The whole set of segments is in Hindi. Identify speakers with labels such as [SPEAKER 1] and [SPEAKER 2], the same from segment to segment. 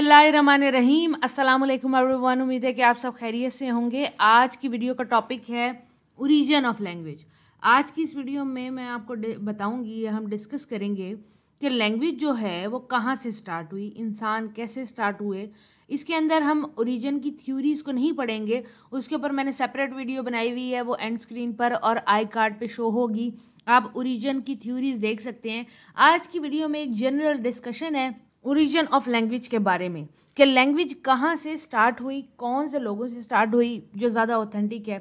[SPEAKER 1] बिसमीम अस्सलाम वालेकुम एवरीवन उम्मीद है कि आप सब खैरियत से होंगे आज की वीडियो का टॉपिक है ओरिजिन ऑफ लैंग्वेज आज की इस वीडियो में मैं आपको बताऊंगी हम डिस्कस करेंगे कि लैंग्वेज जो है वो कहाँ से स्टार्ट हुई इंसान कैसे स्टार्ट हुए इसके अंदर हम ओरिजिन की थ्योरीज़ को नहीं पढ़ेंगे उसके ऊपर मैंने सेपरेट वीडियो बनाई हुई है वो एंड स्क्रीन पर और आई कार्ड पे शो होगी आप ओरिजिन की थ्योरीज़ देख सकते हैं आज की वीडियो में एक जनरल डिस्कशन है ओरिजिन ऑफ लैंग्वेज के बारे में कि लैंग्वेज कहाँ से स्टार्ट हुई कौन से लोगों से स्टार्ट हुई जो ज़्यादा ऑथेंटिक है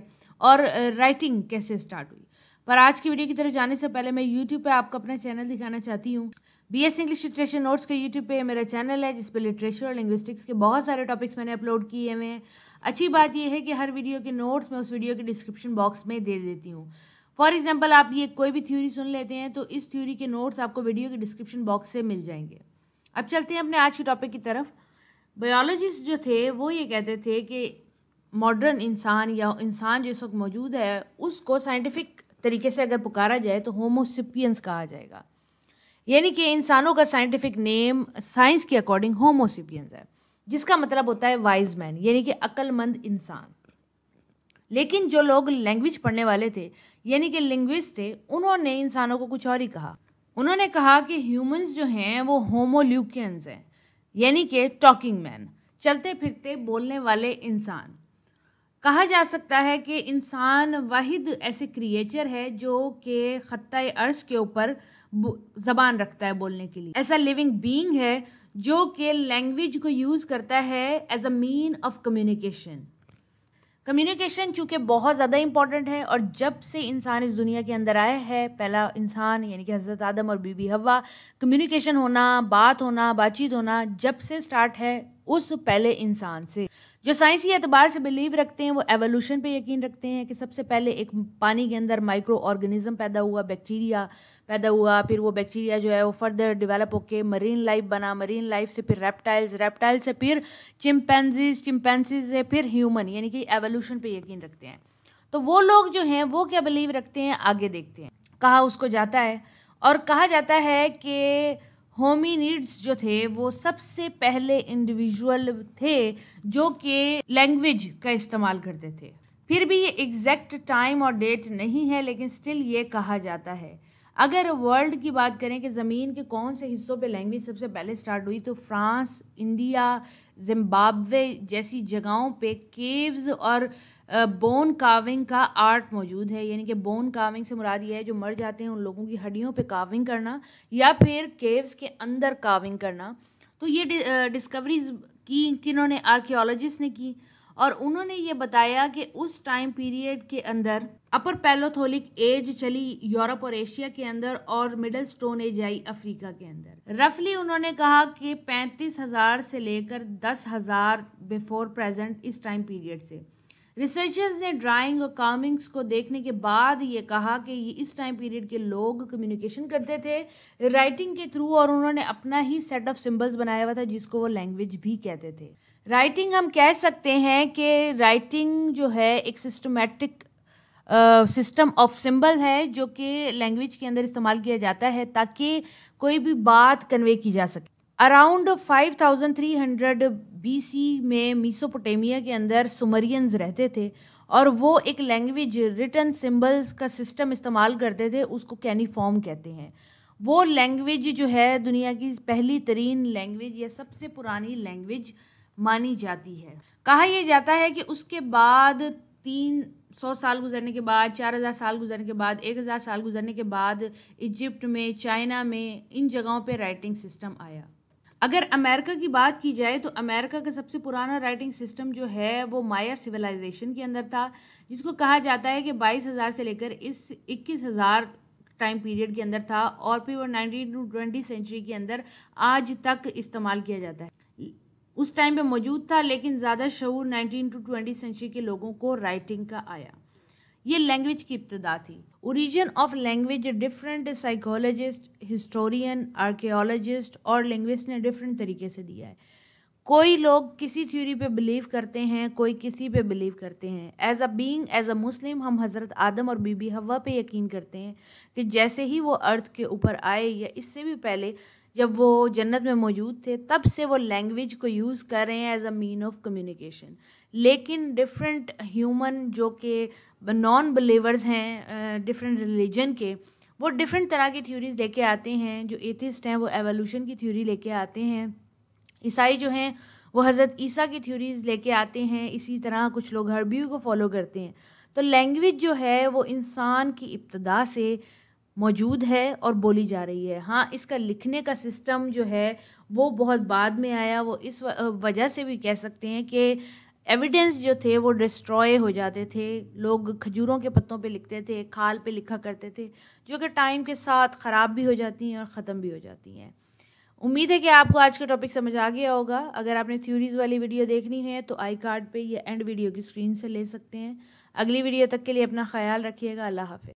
[SPEAKER 1] और राइटिंग कैसे स्टार्ट हुई पर आज की वीडियो की तरफ जाने से पहले मैं यूट्यूब पे आपका अपना चैनल दिखाना चाहती हूँ B S English literature notes के यूट्यूब पे मेरा चैनल है जिसपे लिटरेचर और लिंग्विस्टिक्स के बहुत सारे टॉपिक्स मैंने अपलोड किए हुए हैं अच्छी बात यह है कि हर वीडियो के नोट्स मैं उस वीडियो के डिस्क्रिप्शन बॉक्स में दे देती हूँ फॉर एग्जाम्पल आप ये कोई भी थ्योरी सुन लेते हैं तो इस थ्योरी के नोट्स आपको वीडियो के डिस्क्रिप्शन बॉक्स से मिल जाएंगे अब चलते हैं अपने आज के टॉपिक की तरफ बायोलॉजिस्ट जो थे वो ये कहते थे कि मॉडर्न इंसान या इंसान जिस वक्त मौजूद है उसको साइंटिफिक तरीके से अगर पुकारा जाए तो होमोसिपियंस कहा जाएगा यानी कि इंसानों का साइंटिफिक नेम साइंस के अकॉर्डिंग होमोसिपियंस है जिसका मतलब होता है वाइज मैन यानी कि अक्लमंद इंसान लेकिन जो लोग लैंग्वेज पढ़ने वाले थे यानी कि लिंग्विस्ट थे उन्होंने इंसानों को कुछ और ही कहा उन्होंने कहा कि ह्यूमंस जो हैं वो होमोल्यूकियंस हैं यानी कि टॉकिंग मैन चलते फिरते बोलने वाले इंसान कहा जा सकता है कि इंसान वाहिद ऐसे क्रिएचर है जो कि ख़त्ता अर्स के ऊपर ज़बान रखता है बोलने के लिए ऐसा लिविंग बींग है जो कि लैंग्वेज को यूज़ करता है as a mean of communication communication चूँकि बहुत ज़्यादा इंपॉर्टेंट है और जब से इंसान इस दुनिया के अंदर आया है पहला इंसान यानी कि हज़रत आदम और बीबी हवा कम्युनिकेशन होना बात होना बातचीत होना जब से स्टार्ट है उस पहले इंसान से जो साइंसी एतबार से बिलीव रखते हैं वो एवोल्यूशन पे यकीन रखते हैं कि सबसे पहले एक पानी के अंदर माइक्रो ऑर्गेनिज्म पैदा हुआ बैक्टीरिया पैदा हुआ फिर वो बैक्टीरिया जो है वो फर्दर डेवलप होके मरीन लाइफ बना मरीन लाइफ से फिर रेप्टाइल्स रेप्टाइल्स से फिर चिमपेंजीज चिमपेंसी से फिर ह्यूमन यानी कि एवोल्यूशन पर यकीन रखते हैं तो वो लोग जो हैं वो क्या बिलीव रखते हैं आगे देखते हैं कहा उसको जाता है और कहा जाता है कि होमिनिड्स जो थे वो सबसे पहले इंडिविजुअल थे जो कि लैंग्वेज का इस्तेमाल करते थे फिर भी ये एग्जैक्ट टाइम और डेट नहीं है लेकिन स्टिल ये कहा जाता है अगर वर्ल्ड की बात करें कि ज़मीन के कौन से हिस्सों पे लैंग्वेज सबसे पहले स्टार्ट हुई तो फ्रांस इंडिया जिम्बाब्वे जैसी जगहों पे केव्स और बोन काविंग का आर्ट मौजूद है यानी कि बोन काविंग से मुराद ये है जो मर जाते हैं उन लोगों की हड्डियों पे काविंग करना या फिर केव्स के अंदर काविंग करना तो ये डिस्कवरीज की किन्होंने आर्कियोलॉजिस्ट ने की और उन्होंने ये बताया कि उस टाइम पीरियड के अंदर अपर पैलोथोलिक एज चली यूरोप और एशिया के अंदर और मिडल स्टोन एज आई अफ्रीका के अंदर रफली उन्होंने कहा कि पैंतीस हज़ार से लेकर दस हज़ार बिफोर प्रेजेंट इस टाइम पीरियड से रिसर्चर्स ने ड्राइंग और कामिंग्स को देखने के बाद ये कहा कि ये इस टाइम पीरियड के लोग कम्युनिकेशन करते थे राइटिंग के थ्रू और उन्होंने अपना ही सेट ऑफ सिम्बल्स बनाया हुआ था जिसको वो लैंग्वेज भी कहते थे राइटिंग हम कह सकते हैं कि राइटिंग जो है एक सिस्टमेटिक सिस्टम ऑफ सिंबल है जो कि लैंग्वेज के अंदर इस्तेमाल किया जाता है ताकि कोई भी बात कन्वे की जा सके अराउंड 5300 बीसी में मीसोपोटेमिया के अंदर सुमरियंस रहते थे और वो एक लैंग्वेज रिटर्न सिम्बल्स का सिस्टम इस्तेमाल करते थे उसको कैनिफॉर्म कहते हैं वो लैंग्वेज जो है दुनिया की पहली तरीन लैंग्वेज या सबसे पुरानी लैंग्वेज मानी जाती है कहा यह जाता है कि उसके बाद तीन सौ साल गुजरने के बाद चार हज़ार साल गुजरने के बाद एक हज़ार साल गुजरने के बाद इजिप्ट में चाइना में इन जगहों पे राइटिंग सिस्टम आया अगर अमेरिका की बात की जाए तो अमेरिका का सबसे पुराना राइटिंग सिस्टम जो है वो माया सिविलाइजेशन के अंदर था जिसको कहा जाता है कि बाईस हज़ार से लेकर इस इक्कीस हज़ार टाइम पीरियड के अंदर था और फिर वो नाइनटीन टू ट्वेंटी सेंचुरी के अंदर आज तक इस्तेमाल किया जाता है उस टाइम पे मौजूद था लेकिन ज़्यादा शूर नाइनटीन टू ट्वेंटी सेंचुरी के लोगों को राइटिंग का आया ये लैंग्वेज की इब्तदा थी origin of language different psychologist historian archaeologist और लिंग्विस्ट ने डिफरेंट तरीके से दिया है कोई लोग किसी थ्योरी पे बिलीव करते हैं कोई किसी पे बिलीव करते हैं as a being as a Muslim हम हज़रत आदम और बीबी हवा पे यकीन करते हैं कि जैसे ही वो अर्थ के ऊपर आए या इससे भी पहले जब वो जन्नत में मौजूद थे तब से वो लैंग्वेज को यूज़ कर रहे हैं as a mean of communication लेकिन डिफरेंट ह्यूमन जो कि नॉन बिलीवर्स हैं डिफरेंट रिलीजन के वो डिफरेंट तरह की थ्योरीज लेके आते हैं जो एथिस्ट हैं वो एवोल्यूशन की थ्योरी लेके आते हैं ईसाई जो हैं वो हज़रत ईसा की थ्योरीज लेके आते हैं इसी तरह कुछ लोग हरबी को फॉलो करते हैं तो लैंग्वेज जो है वो इंसान की इब्तदा से मौजूद है और बोली जा रही है हाँ इसका लिखने का सिस्टम जो है वो बहुत बाद में आया वो इस वजह से भी कह सकते हैं कि एविडेंस जो थे वो डिस्ट्रॉय हो जाते थे लोग खजूरों के पत्तों पे लिखते थे खाल पे लिखा करते थे जो कि टाइम के साथ ख़राब भी हो जाती हैं और ख़त्म भी हो जाती हैं उम्मीद है कि आपको आज का टॉपिक समझ आ गया होगा अगर आपने थ्योरीज़ वाली वीडियो देखनी है तो आई कार्ड पर या एंड वीडियो की स्क्रीन से ले सकते हैं अगली वीडियो तक के लिए अपना ख्याल रखिएगा अल्लाह हाफि